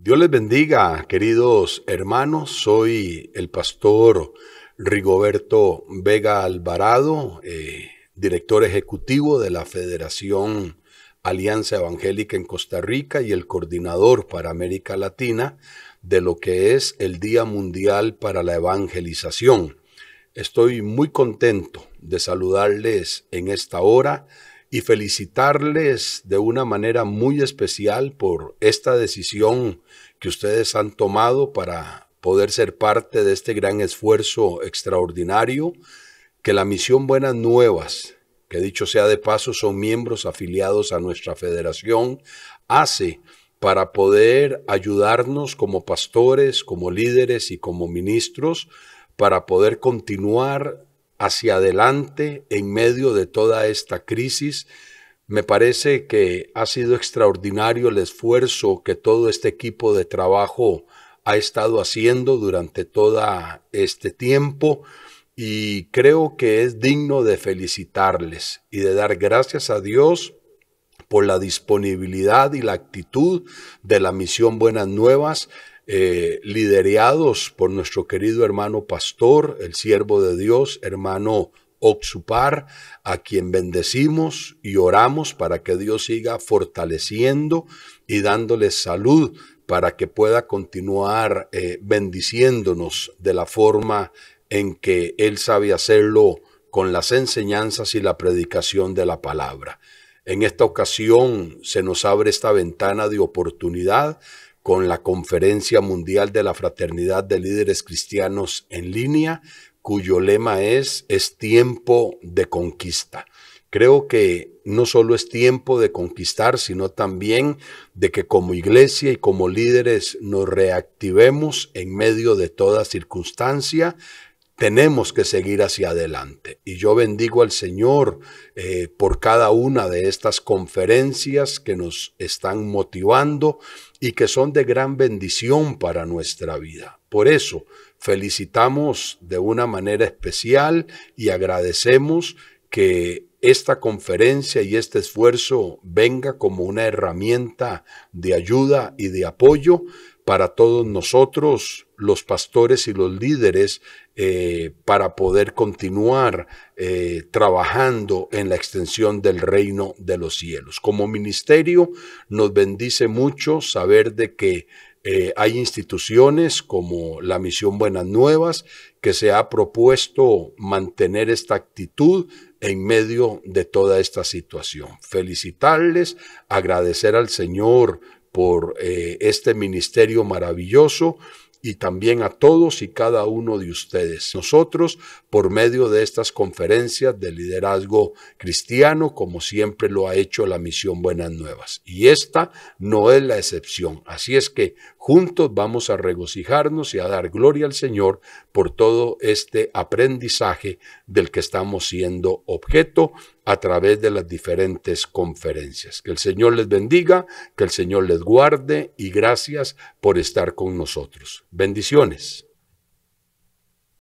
Dios les bendiga, queridos hermanos. Soy el pastor Rigoberto Vega Alvarado, eh, director ejecutivo de la Federación Alianza Evangélica en Costa Rica y el coordinador para América Latina de lo que es el Día Mundial para la Evangelización. Estoy muy contento de saludarles en esta hora y felicitarles de una manera muy especial por esta decisión que ustedes han tomado para poder ser parte de este gran esfuerzo extraordinario, que la misión Buenas Nuevas, que dicho sea de paso, son miembros afiliados a nuestra federación, hace para poder ayudarnos como pastores, como líderes y como ministros, para poder continuar hacia adelante en medio de toda esta crisis. Me parece que ha sido extraordinario el esfuerzo que todo este equipo de trabajo ha estado haciendo durante todo este tiempo y creo que es digno de felicitarles y de dar gracias a Dios por la disponibilidad y la actitud de la misión Buenas Nuevas eh, liderados por nuestro querido hermano pastor, el siervo de Dios, hermano Oxupar, a quien bendecimos y oramos para que Dios siga fortaleciendo y dándole salud para que pueda continuar eh, bendiciéndonos de la forma en que Él sabe hacerlo con las enseñanzas y la predicación de la palabra. En esta ocasión se nos abre esta ventana de oportunidad con la Conferencia Mundial de la Fraternidad de Líderes Cristianos en línea, cuyo lema es Es tiempo de conquista. Creo que no solo es tiempo de conquistar, sino también de que como iglesia y como líderes nos reactivemos en medio de toda circunstancia, tenemos que seguir hacia adelante. Y yo bendigo al Señor eh, por cada una de estas conferencias que nos están motivando y que son de gran bendición para nuestra vida. Por eso felicitamos de una manera especial y agradecemos que esta conferencia y este esfuerzo venga como una herramienta de ayuda y de apoyo para todos nosotros, los pastores y los líderes, eh, para poder continuar eh, trabajando en la extensión del reino de los cielos. Como ministerio, nos bendice mucho saber de que eh, hay instituciones como la Misión Buenas Nuevas que se ha propuesto mantener esta actitud en medio de toda esta situación. Felicitarles, agradecer al Señor por eh, este ministerio maravilloso y también a todos y cada uno de ustedes. Nosotros, por medio de estas conferencias de liderazgo cristiano, como siempre lo ha hecho la misión Buenas Nuevas. Y esta no es la excepción. Así es que juntos vamos a regocijarnos y a dar gloria al Señor por todo este aprendizaje del que estamos siendo objeto a través de las diferentes conferencias. Que el Señor les bendiga, que el Señor les guarde y gracias por estar con nosotros. Bendiciones.